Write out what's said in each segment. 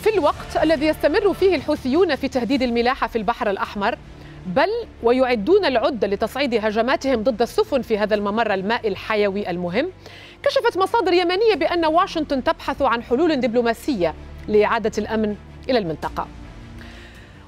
في الوقت الذي يستمر فيه الحوثيون في تهديد الملاحه في البحر الاحمر بل ويعدون العده لتصعيد هجماتهم ضد السفن في هذا الممر المائي الحيوي المهم كشفت مصادر يمنيه بان واشنطن تبحث عن حلول دبلوماسيه لاعاده الامن الى المنطقه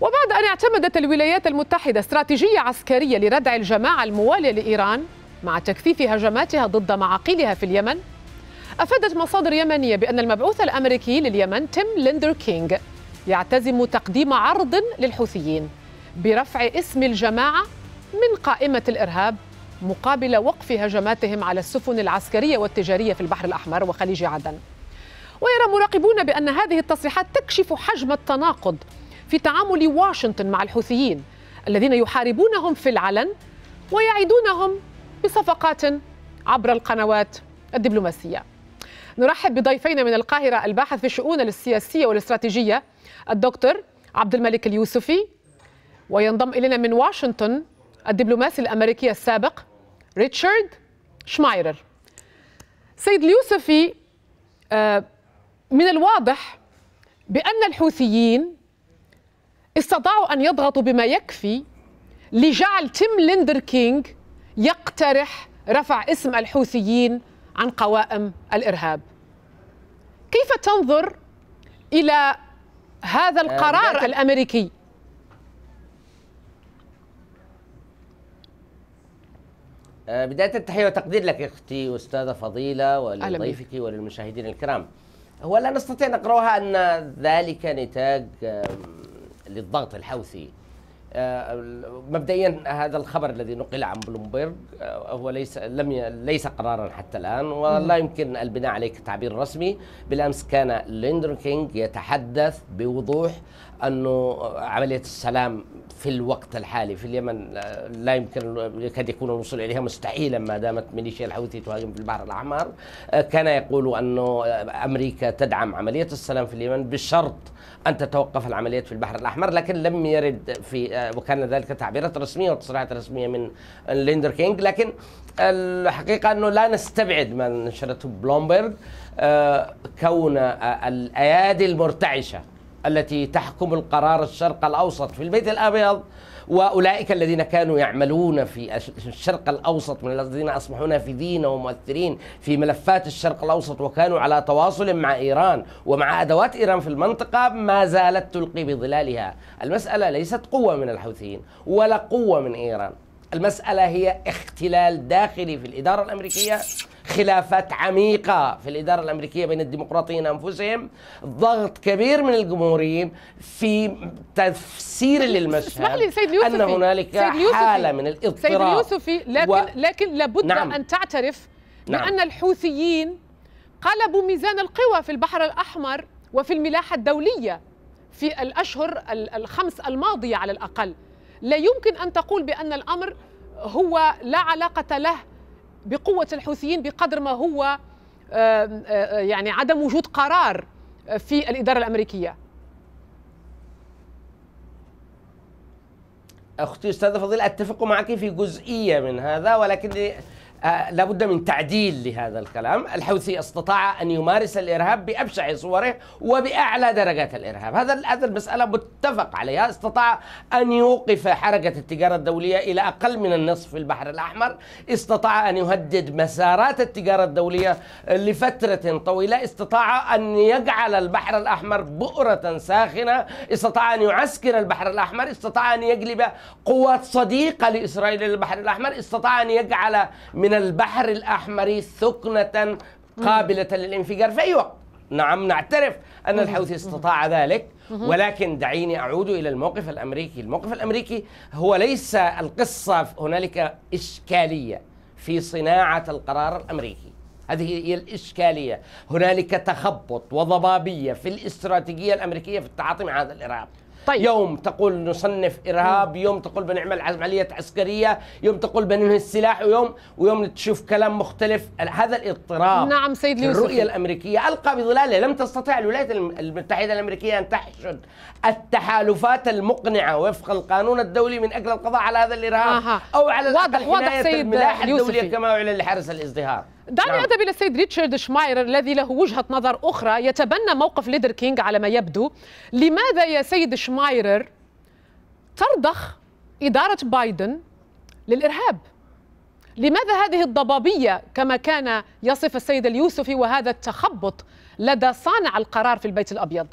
وبعد ان اعتمدت الولايات المتحده استراتيجيه عسكريه لردع الجماعه المواليه لايران مع تكثيف هجماتها ضد معاقلها في اليمن أفادت مصادر يمنية بأن المبعوث الأمريكي لليمن تيم ليندر كينغ يعتزم تقديم عرض للحوثيين برفع اسم الجماعة من قائمة الإرهاب مقابل وقف هجماتهم على السفن العسكرية والتجارية في البحر الأحمر وخليج عدن ويرى مراقبون بأن هذه التصريحات تكشف حجم التناقض في تعامل واشنطن مع الحوثيين الذين يحاربونهم في العلن ويعيدونهم بصفقات عبر القنوات الدبلوماسيه نرحب بضيفينا من القاهرة الباحث في الشؤون السياسية والاستراتيجية الدكتور عبد الملك اليوسفي وينضم إلينا من واشنطن الدبلوماسي الأمريكي السابق ريتشارد شمايرر سيد اليوسفي آه، من الواضح بأن الحوثيين استطاعوا أن يضغطوا بما يكفي لجعل تيم ليندر كينج يقترح رفع اسم الحوثيين عن قوائم الارهاب. كيف تنظر الى هذا آه، القرار الامريكي؟ آه، بداية التحية وتقدير لك أختي أستاذة فضيلة ولضيفك وللمشاهدين الكرام هو لا نستطيع نقرأها أن ذلك نتاج للضغط الحوثي آه، مبدئيا هذا الخبر الذي نقل عن بلومبرغ آه، هو ليس لم ليس قرارا حتى الان ولا يمكن البناء عليه كتعبير رسمي بالامس كان ليندر كينج يتحدث بوضوح انه عمليه السلام في الوقت الحالي في اليمن آه، لا يمكن يكاد يكون الوصول اليها مستحيلا ما دامت ميليشيا الحوثي تهاجم في البحر الاحمر كان يقول انه امريكا تدعم عمليه السلام في اليمن بشرط ان تتوقف العمليات في البحر الاحمر لكن لم يرد في وكان ذلك تعبيرات رسميه وتصريحات رسميه من ليندر كينج لكن الحقيقه انه لا نستبعد ما نشرته بلومبرغ آه، كون الايادي المرتعشه التي تحكم القرار الشرق الاوسط في البيت الابيض واولئك الذين كانوا يعملون في الشرق الاوسط من الذين اصبحوا نافذين ومؤثرين في ملفات الشرق الاوسط وكانوا على تواصل مع ايران ومع ادوات ايران في المنطقه ما زالت تلقي بظلالها، المساله ليست قوه من الحوثيين ولا قوه من ايران، المسألة هي اختلال داخلي في الإدارة الأمريكية خلافات عميقة في الإدارة الأمريكية بين الديمقراطيين أنفسهم ضغط كبير من الجمهوريين في تفسير للمشهد اسمح لي سيد يوسفي. أن هنالك حالة من الاضطراب سيد يوسفي لكن, و... لكن لابد نعم أن تعترف نعم بأن الحوثيين قلبوا ميزان القوى في البحر الأحمر وفي الملاحة الدولية في الأشهر الخمس الماضية على الأقل لا يمكن أن تقول بأن الأمر هو لا علاقة له بقوة الحوثيين بقدر ما هو يعني عدم وجود قرار في الإدارة الأمريكية أختي أستاذة فضيلة أتفق معك في جزئية من هذا ولكن آه، لابد من تعديل لهذا الكلام الحوثي استطاع أن يمارس الإرهاب بأبشع صوره وبأعلى درجات الإرهاب هذا هذا المسألة متفق عليها استطاع أن يوقف حركة التجارة الدولية إلى أقل من النصف في البحر الأحمر استطاع أن يهدد مسارات التجارة الدولية لفترة طويلة استطاع أن يجعل البحر الأحمر بؤرة ساخنة استطاع أن يعسكر البحر الأحمر استطاع أن يجلب قوات صديقة لإسرائيل للبحر الأحمر استطاع أن يجعل من من البحر الأحمر ثقنة قابلة للانفجار في أي وقت نعم نعترف أن الحوثي استطاع ذلك ولكن دعيني أعود إلى الموقف الأمريكي الموقف الأمريكي هو ليس القصة هنالك إشكالية في صناعة القرار الأمريكي هذه هي الإشكالية هنالك تخبط وضبابية في الاستراتيجية الأمريكية في التعاطي مع هذا الإرهاب طيب. يوم تقول نصنف إرهاب يوم تقول بنعمل عمليات عسكرية يوم تقول بننهي السلاح ويوم ويوم تشوف كلام مختلف هذا الاضطراب نعم سيد اليوسف الرؤية الأمريكية ألقى بظلاله لم تستطع الولايات المتحدة الأمريكية أن تحشد التحالفات المقنعة وفق القانون الدولي من أجل القضاء على هذا الإرهاب آه. أو على واضح واضح سيد الدولية كما أعلن لحرس الازدهار دعني نعم. أذهب إلى السيد ريتشارد شماير الذي له وجهة نظر أخرى يتبنى موقف ليدر كينغ على ما يبدو لماذا يا سيد شمايرر ترضخ إدارة بايدن للإرهاب لماذا هذه الضبابية كما كان يصف السيد اليوسفي وهذا التخبط لدى صانع القرار في البيت الأبيض؟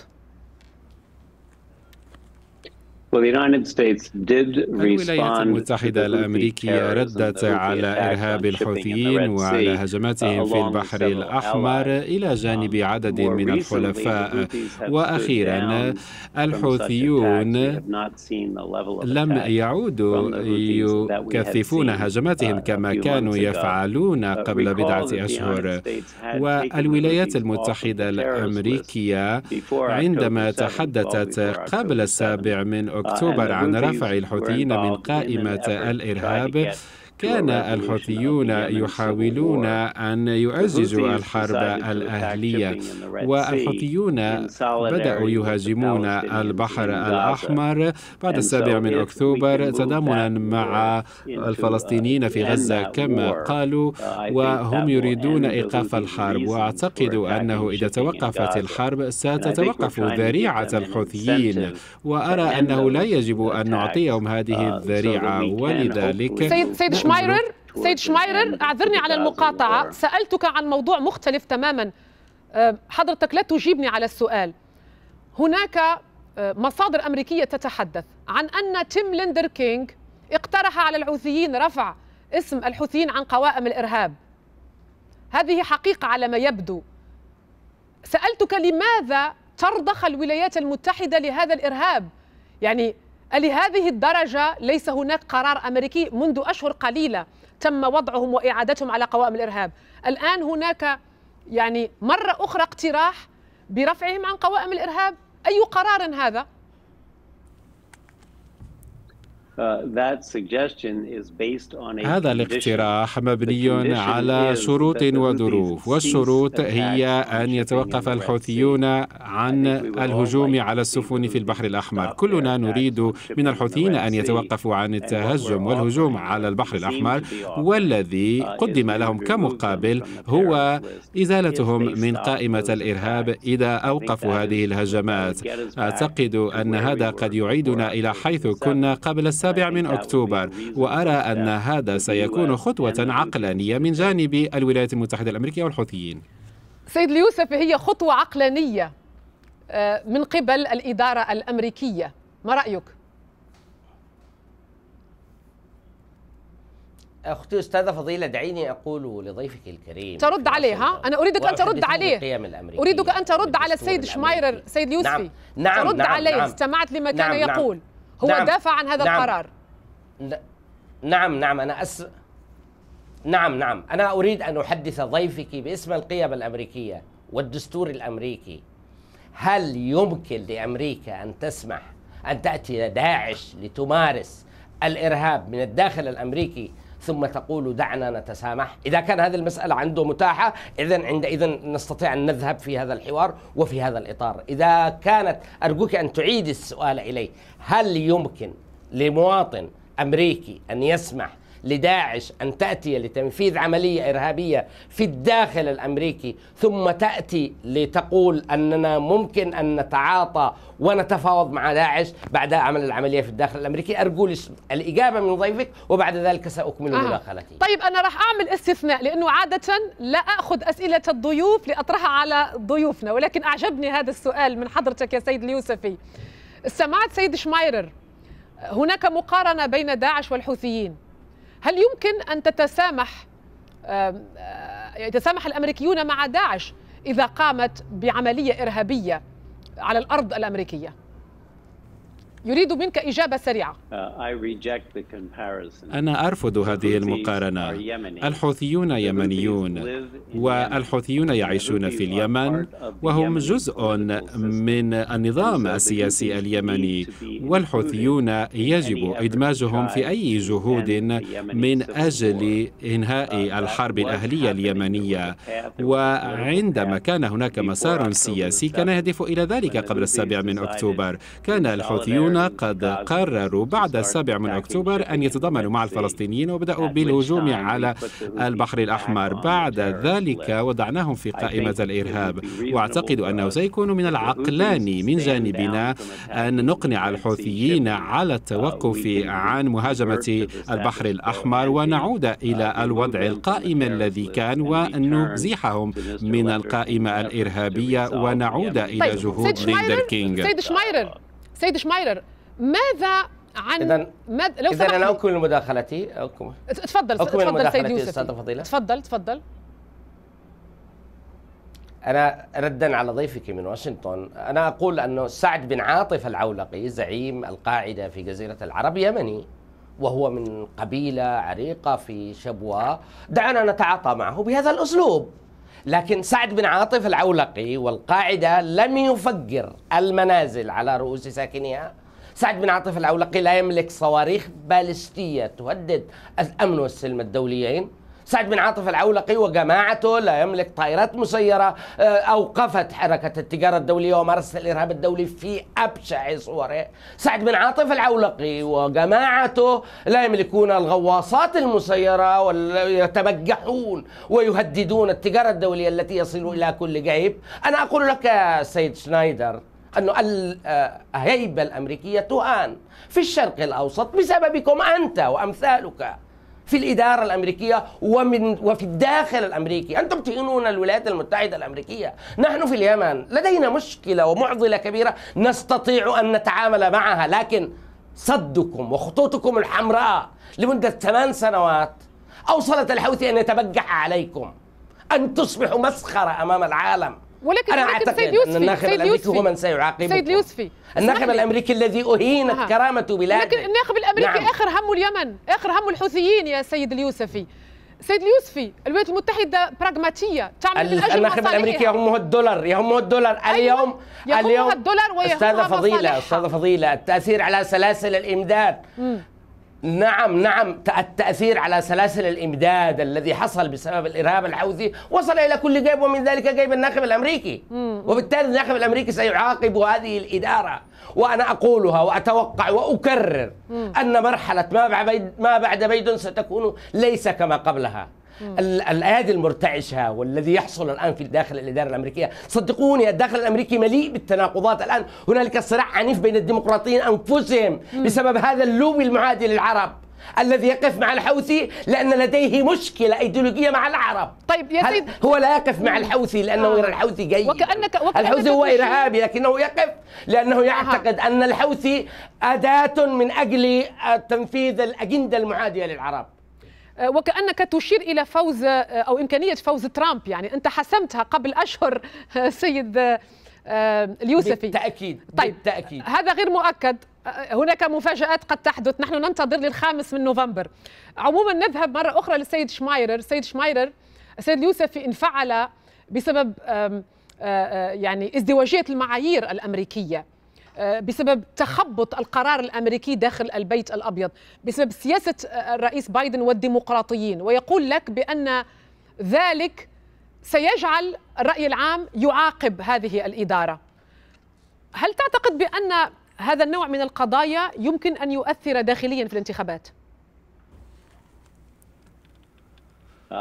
الولايات المتحدة الأمريكية ردت على إرهاب الحوثيين وعلى uh, هجماتهم في البحر الأحمر إلى uh, جانب عدد من الحلفاء وأخيرا الحوثيون لم يعودوا يكثفون هجماتهم uh, كما كانوا يفعلون قبل بضعة أشهر والولايات المتحدة الأمريكية عندما تحدثت قبل السابع من أكتوبر عن رفع الحوثيين من قائمة الإرهاب كان الحوثيون يحاولون أن يعززوا الحرب الأهلية والحوثيون بدأوا يهاجمون البحر الأحمر بعد السابع من أكتوبر تضامنا مع uh, الفلسطينيين في غزة كما قالوا uh, وهم يريدون إيقاف الحرب وأعتقد أنه إذا توقفت الحرب ستتوقف ذريعة الحوثيين وأرى أنه لا يجب أن نعطيهم هذه uh, الذريعة ولذلك شمايرر سيد شمايرر اعذرني على المقاطعه سالتك عن موضوع مختلف تماما أه، حضرتك لا تجيبني على السؤال هناك أه، مصادر امريكيه تتحدث عن ان تيم ليندر كينج اقترح على الحوثيين رفع اسم الحوثيين عن قوائم الارهاب هذه حقيقه على ما يبدو سالتك لماذا ترضخ الولايات المتحده لهذا الارهاب يعني لهذه الدرجة ليس هناك قرار أمريكي منذ أشهر قليلة تم وضعهم وإعادتهم على قوائم الإرهاب الآن هناك يعني مرة أخرى اقتراح برفعهم عن قوائم الإرهاب أي قرار هذا؟ Uh, هذا الاقتراح مبني على شروط وظروف والشروط هي أن يتوقف الحوثيون عن الهجوم على السفن في البحر الأحمر كلنا نريد من الحوثيين أن يتوقفوا عن التهجم والهجوم على البحر الأحمر والذي uh, قدم لهم كمقابل هو إزالتهم من قائمة الإرهاب إذا أوقفوا هذه الهجمات أعتقد أن هذا قد يعيدنا إلى حيث كنا قبل السنة السابع من أكتوبر وأرى أن هذا سيكون خطوة عقلانية من جانب الولايات المتحدة الأمريكية والحوثيين سيد اليوسف هي خطوة عقلانية آه، من قبل الإدارة الأمريكية ما رأيك؟ اختي استاذه فضيله دعيني اقول لضيفك الكريم ترد عليها انا اريدك ان ترد عليه اريدك ان ترد على السيد شمايرر سيد نعم. يوسفي نعم نعم ترد نعم عليه نعم استمعت لما كان نعم, نعم. يقول نعم هو نعم. دافع عن هذا نعم. القرار نعم نعم أنا أس نعم نعم أنا أريد أن أحدث ضيفك باسم القيم الأمريكية والدستور الأمريكي هل يمكن لأمريكا أن تسمح أن تأتي داعش لتمارس الإرهاب من الداخل الأمريكي ثم تقول دعنا نتسامح إذا كان هذه المسألة عنده متاحة إذا عندئذ نستطيع أن نذهب في هذا الحوار وفي هذا الإطار إذا كانت أرجوك أن تعيد السؤال إلي هل يمكن لمواطن أمريكي أن يسمح لداعش أن تأتي لتنفيذ عملية إرهابية في الداخل الأمريكي ثم تأتي لتقول أننا ممكن أن نتعاطى ونتفاوض مع داعش بعد عمل العملية في الداخل الأمريكي أرجو الإجابة من ضيفك وبعد ذلك سأكمل آه. مداخلتي طيب أنا راح أعمل استثناء لأنه عادة لا أخذ أسئلة الضيوف لأطرحها على ضيوفنا ولكن أعجبني هذا السؤال من حضرتك يا سيد اليوسفي سمعت سيد شمايرر هناك مقارنة بين داعش والحوثيين هل يمكن أن تتسامح آه، يتسامح الأمريكيون مع داعش إذا قامت بعملية إرهابية على الأرض الأمريكية؟ يريد منك إجابة سريعة uh, أنا أرفض هذه المقارنة الحوثيون يمنيون والحوثيون يعيشون في اليمن وهم جزء من النظام السياسي اليمني والحوثيون يجب إدماجهم في أي جهود من أجل إنهاء uh, الحرب الأهلية اليمنية وعندما كان هناك مسار سياسي كان يهدف إلى ذلك قبل السابع من أكتوبر كان الحوثيون قد قرروا بعد السابع من أكتوبر أن يتضامنوا مع الفلسطينيين وبدأوا بالهجوم على البحر الأحمر بعد ذلك وضعناهم في قائمة الإرهاب وأعتقد أنه سيكون من العقلاني من جانبنا أن نقنع الحوثيين على التوقف عن مهاجمة البحر الأحمر ونعود إلى الوضع القائم الذي كان ونزيحهم من القائمة الإرهابية ونعود إلى طيب، جهود ليدر كينغ سيد شمايرر ماذا عن إذن ماذا لو إذن أنا أكمل مداخلتي أكمل تفضل أكمل تفضل سيد يوسف فضيلة تفضل تفضل أنا ردا على ضيفك من واشنطن أنا أقول أنه سعد بن عاطف العولقي زعيم القاعدة في جزيرة العرب يمني وهو من قبيلة عريقة في شبوة دعنا نتعاطى معه بهذا الأسلوب لكن سعد بن عاطف العولقي والقاعدة لم يفجر المنازل على رؤوس ساكنيها سعد بن عاطف العولقي لا يملك صواريخ بالستية تهدد الأمن والسلم الدوليين سعد بن عاطف العولقي وجماعته لا يملك طائرات مسيرة آه، أوقفت حركة التجارة الدولية ومارست الإرهاب الدولي في أبشع صوره سعد بن عاطف العولقي وجماعته لا يملكون الغواصات المسيرة ويتبجحون ويهددون التجارة الدولية التي يصل إلى كل جيب أنا أقول لك سيد شنايدر أن الهيبة آه، الأمريكية تهان في الشرق الأوسط بسببكم أنت وأمثالك في الإدارة الأمريكية ومن وفي الداخل الأمريكي أنتم تهينون الولايات المتحدة الأمريكية نحن في اليمن لدينا مشكلة ومعضلة كبيرة نستطيع أن نتعامل معها لكن صدكم وخطوطكم الحمراء لمدة ثمان سنوات أوصلت الحوثي أن يتبجح عليكم أن تصبحوا مسخرة أمام العالم ولكن انا اعتقد ان الناخب الامريكي هو من سيعاقبه سيد يوسفي الناخب الامريكي الذي اهينت كرامه بلاده لكن الناخب الامريكي نعم. اخر همه اليمن اخر همه الحوثيين يا سيد اليوسفي سيد اليوسفي الولايات المتحده براغماتيه تعمل من اجل الناخب الامريكي يهمه الدولار يهمه الدولار اليوم أيوة. اليوم الدولار استاذه فضيله استاذه فضيله التاثير على سلاسل الامداد مم. نعم نعم التأثير على سلاسل الإمداد الذي حصل بسبب الإرهاب الحوثي وصل إلى كل جيب ومن ذلك جيب الناخب الأمريكي وبالتالي الناخب الأمريكي سيعاقب هذه الإدارة وأنا أقولها وأتوقع وأكرر أن مرحلة ما بعد بايدن ستكون ليس كما قبلها الايادي المرتعشه والذي يحصل الان في داخل الاداره الامريكيه صدقوني الداخل الامريكي مليء بالتناقضات الان هنالك صراع عنيف بين الديمقراطيين انفسهم بسبب هذا اللوبي المعادي للعرب الذي يقف مع الحوثي لان لديه مشكله ايديولوجيه مع العرب طيب يا سيد هو لا يقف مع الحوثي لانه يرى آه. الحوثي جيد وكانك, وكأنك الحوثي هو ارهابي لكنه يقف لانه يعتقد آه. ان الحوثي اداه من اجل تنفيذ الاجنده المعاديه للعرب آه، وكانك تشير الى فوز آه، او امكانيه فوز ترامب يعني انت حسمتها قبل اشهر آه، سيد اليوسفي بالتاكيد طيب بالتاكيد هذا غير مؤكد هناك مفاجات قد تحدث نحن ننتظر للخامس من نوفمبر عموما نذهب مره اخرى للسيد شمايرر السيد شمايرر السيد اليوسفي انفعل بسبب يعني ازدواجيه المعايير الامريكيه آه، بسبب تخبط القرار الامريكي داخل البيت الابيض بسبب سياسه آه، الرئيس بايدن والديمقراطيين ويقول لك بان ذلك سيجعل الراي العام يعاقب هذه الاداره هل تعتقد بان هذا النوع من القضايا يمكن ان يؤثر داخليا في الانتخابات Uh,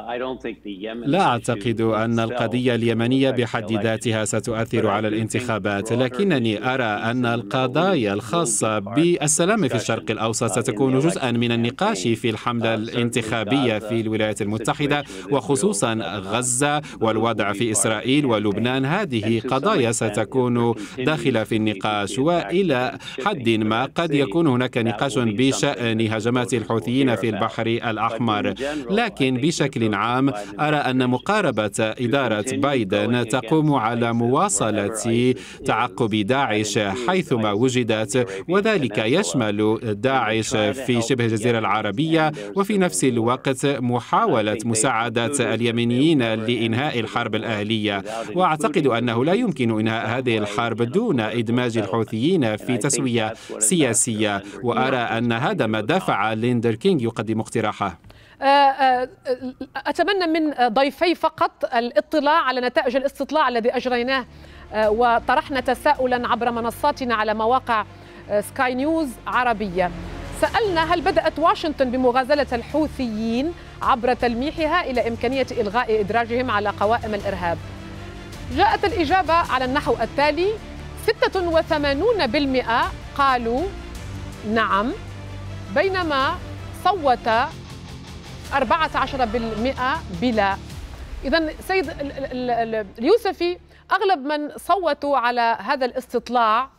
لا أعتقد أن القضية اليمنية بحد ذاتها ستؤثر على الانتخابات لكنني أرى أن القضايا الخاصة بالسلام في الشرق الأوسط uh, ستكون جزءا من النقاش في الحملة uh, الانتخابية في الولايات المتحدة وخصوصا غزة والوضع في إسرائيل ولبنان هذه قضايا ستكون داخلة في النقاش وإلى حد ما قد يكون هناك نقاش بشأن هجمات الحوثيين في البحر الأحمر لكن بشكل بشكل عام أرى أن مقاربة إدارة بايدن تقوم على مواصلة تعقب داعش حيثما وجدت وذلك يشمل داعش في شبه الجزيرة العربية وفي نفس الوقت محاولة مساعدة اليمنيين لإنهاء الحرب الأهلية وأعتقد أنه لا يمكن إنهاء هذه الحرب دون إدماج الحوثيين في تسوية سياسية وأرى أن هذا ما دفع ليندر كينغ يقدم اقتراحه آه، آه، أتمنى من ضيفي فقط الاطلاع على نتائج الاستطلاع الذي أجريناه آه، وطرحنا تساؤلا عبر منصاتنا على مواقع سكاي نيوز عربية سألنا هل بدأت واشنطن بمغازلة الحوثيين عبر تلميحها إلى إمكانية إلغاء إدراجهم على قوائم الإرهاب جاءت الإجابة على النحو التالي 86% قالوا نعم بينما صوت 14% بلا إذا سيد اليوسفي أغلب من صوتوا على هذا الاستطلاع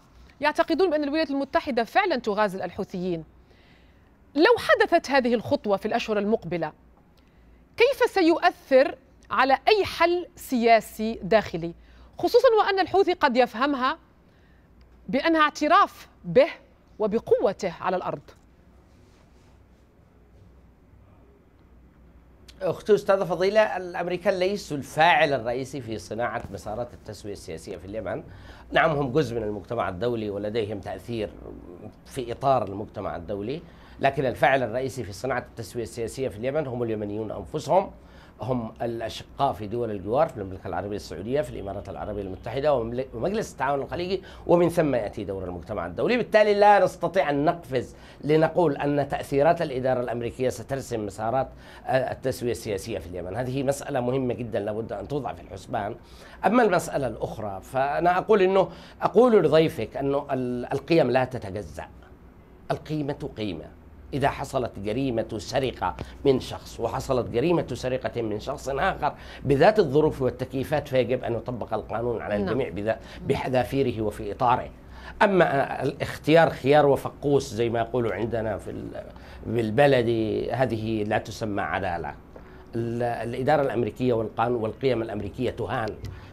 يعتقدون بأن الولايات المتحدة فعلا تغازل الحوثيين لو حدثت هذه الخطوة في الأشهر المقبلة كيف سيؤثر على أي حل سياسي داخلي خصوصا وأن الحوثي قد يفهمها بأنها اعتراف به وبقوته على الأرض اختي استاذه فضيله الامريكان ليسوا الفاعل الرئيسي في صناعه مسارات التسويه السياسيه في اليمن. نعم هم جزء من المجتمع الدولي ولديهم تاثير في اطار المجتمع الدولي، لكن الفاعل الرئيسي في صناعه التسويه السياسيه في اليمن هم اليمنيون انفسهم. هم الأشقاء في دول الجوار في المملكة العربية السعودية في الإمارات العربية المتحدة ومجلس التعاون الخليجي ومن ثم يأتي دور المجتمع الدولي بالتالي لا نستطيع أن نقفز لنقول أن تأثيرات الإدارة الأمريكية سترسم مسارات آه، التسوية السياسية في اليمن هذه مسألة مهمة جدا لابد أن توضع في الحسبان أما المسألة الأخرى فأنا أقول أنه أقول لضيفك أنه القيم لا تتجزأ القيمة قيمة إذا حصلت جريمة سرقة من شخص وحصلت جريمة سرقة من شخص آخر بذات الظروف والتكييفات فيجب أن يطبق القانون على نعم. الجميع بحذافيره وفي إطاره اما الاختيار خيار وفقوس زي ما يقولوا عندنا في بالبلدي هذه لا تسمى عداله الاداره الامريكيه والقانون والقيم الامريكيه تهان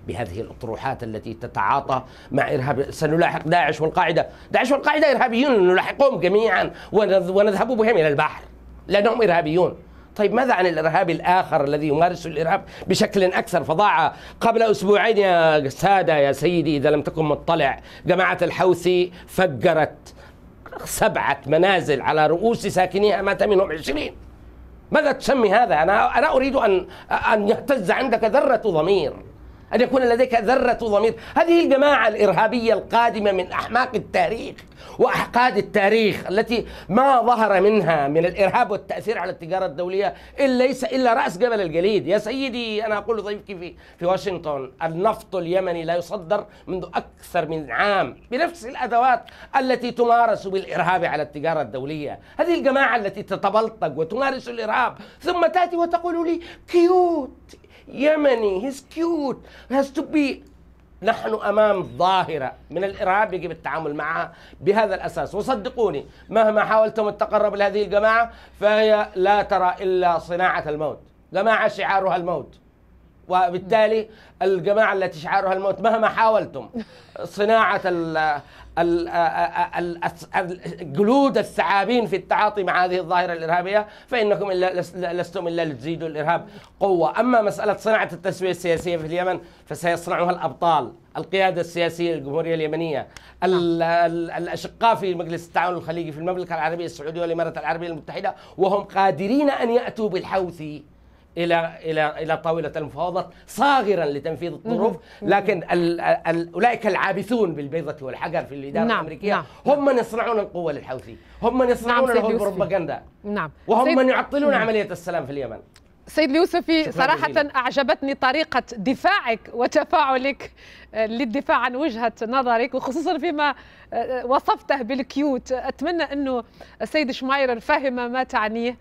بهذه الأطروحات التي تتعاطى مع إرهاب سنلاحق داعش والقاعدة داعش والقاعدة إرهابيون نلاحقهم جميعا ونذهب بهم إلى البحر لأنهم إرهابيون طيب ماذا عن الارهاب الاخر الذي يمارس الارهاب بشكل اكثر فظاعه؟ قبل اسبوعين يا ساده يا سيدي اذا لم تكن مطلع جماعه الحوثي فجرت سبعه منازل على رؤوس ساكنيها مات منهم 20 ماذا تسمي هذا؟ انا انا اريد ان ان يهتز عندك ذره ضمير أن يكون لديك ذرة ضمير هذه الجماعة الإرهابية القادمة من أحماق التاريخ وأحقاد التاريخ التي ما ظهر منها من الإرهاب والتأثير على التجارة الدولية إن ليس إلا رأس جبل الجليد يا سيدي أنا أقول لضيفك في, في واشنطن النفط اليمني لا يصدر منذ أكثر من عام بنفس الأدوات التي تمارس بالإرهاب على التجارة الدولية هذه الجماعة التي تتبلطج وتمارس الإرهاب ثم تأتي وتقول لي كيوت يمني هيز كيوت هاز تو بي نحن امام ظاهره من الارهاب يجب التعامل معها بهذا الاساس وصدقوني مهما حاولتم التقرب لهذه الجماعه فهي لا ترى الا صناعه الموت جماعه شعارها الموت وبالتالي الجماعه التي شعارها الموت مهما حاولتم صناعه جلود الثعابين في التعاطي مع هذه الظاهرة الإرهابية فإنكم إلا لستم إلا لتزيدوا الإرهاب قوة أما مسألة صناعة التسوية السياسية في اليمن فسيصنعها الأبطال القيادة السياسية للجمهورية اليمنية نعم. الأشقاء في مجلس التعاون الخليجي في المملكة العربية السعودية والإمارات العربية المتحدة وهم قادرين أن يأتوا بالحوثي الى الى الى طاوله المفاوضات صاغرا لتنفيذ الظروف لكن الـ الـ اولئك العابثون بالبيضه والحجر في الاداره نعم الامريكيه نعم هم من يصنعون القوه للحوثي هم من يصنعون نعم لهم البروباغندا نعم وهم سيد... من يعطلون نعم. عمليه السلام في اليمن سيد اليوسفي صراحة أعجبتني طريقة دفاعك وتفاعلك آه، للدفاع عن وجهة نظرك وخصوصا فيما آه، آه، وصفته بالكيوت أتمنى أنه السيد شمايرر فهم ما تعنيه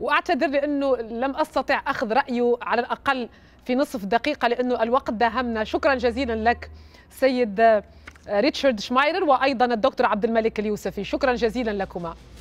واعتذر لانه لم استطع اخذ رايه على الاقل في نصف دقيقه لانه الوقت داهمنا شكرا جزيلا لك سيد آه، ريتشارد شمايرر وايضا الدكتور عبد الملك اليوسفي شكرا جزيلا لكما